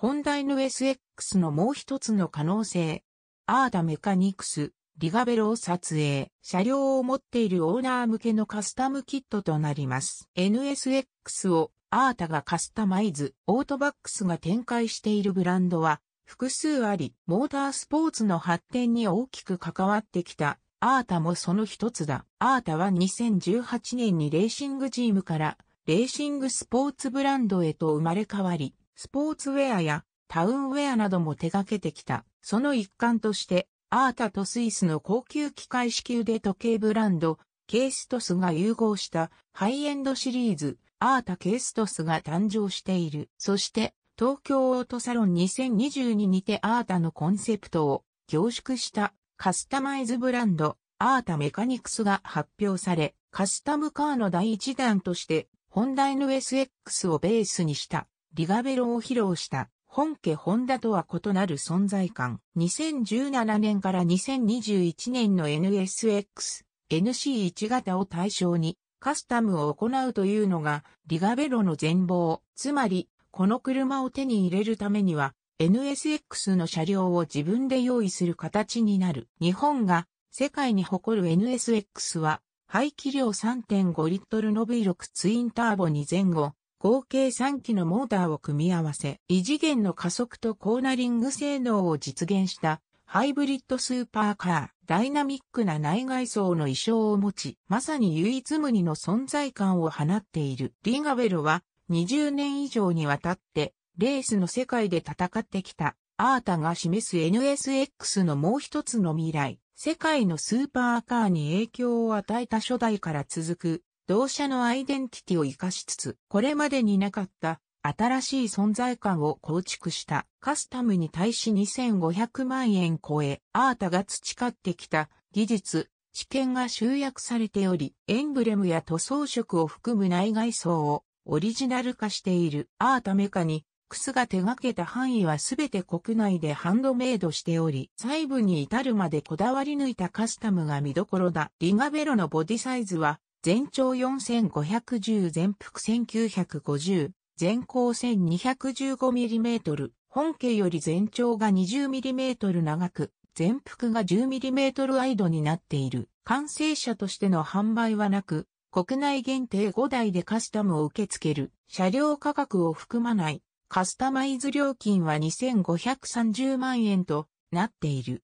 本題の SX のもう一つの可能性。アーダメカニクス、リガベロを撮影、車両を持っているオーナー向けのカスタムキットとなります。NSX をアータがカスタマイズ、オートバックスが展開しているブランドは、複数あり、モータースポーツの発展に大きく関わってきた、アータもその一つだ。アータは2018年にレーシングチームから、レーシングスポーツブランドへと生まれ変わり、スポーツウェアやタウンウェアなども手掛けてきた。その一環として、アータとスイスの高級機械式腕時計ブランド、ケーストスが融合したハイエンドシリーズ、アータケーストスが誕生している。そして、東京オートサロン2022にてアータのコンセプトを凝縮したカスタマイズブランド、アータメカニクスが発表され、カスタムカーの第一弾として、ホンダ NSX をベースにしたリガベロを披露した本家ホンダとは異なる存在感。2017年から2021年の NSX、NC1 型を対象にカスタムを行うというのがリガベロの全貌。つまり、この車を手に入れるためには NSX の車両を自分で用意する形になる。日本が世界に誇る NSX は排気量3.5リットルの V6 ツインターボに前後、合計3機のモーターを組み合わせ、異次元の加速とコーナリング性能を実現したハイブリッドスーパーカー、ダイナミックな内外装の衣装を持ち、まさに唯一無二の存在感を放っている。リガベルは20年以上にわたってレースの世界で戦ってきたアータが示す NSX のもう一つの未来、世界のスーパーカーに影響を与えた初代から続く同社のアイデンティティを活かしつつ、これまでになかった新しい存在感を構築したカスタムに対し2500万円超え、アータが培ってきた技術、知見が集約されており、エンブレムや塗装色を含む内外装をオリジナル化しているアータメカに、クスが手掛けた範囲はすべて国内でハンドメイドしており、細部に至るまでこだわり抜いたカスタムが見どころだ。リガベロのボディサイズは全長4510全幅1950、全高 1215mm、本家より全長が 20mm 長く、全幅が 10mm ワイドになっている。完成車としての販売はなく、国内限定5台でカスタムを受け付ける。車両価格を含まない。カスタマイズ料金は2530万円となっている。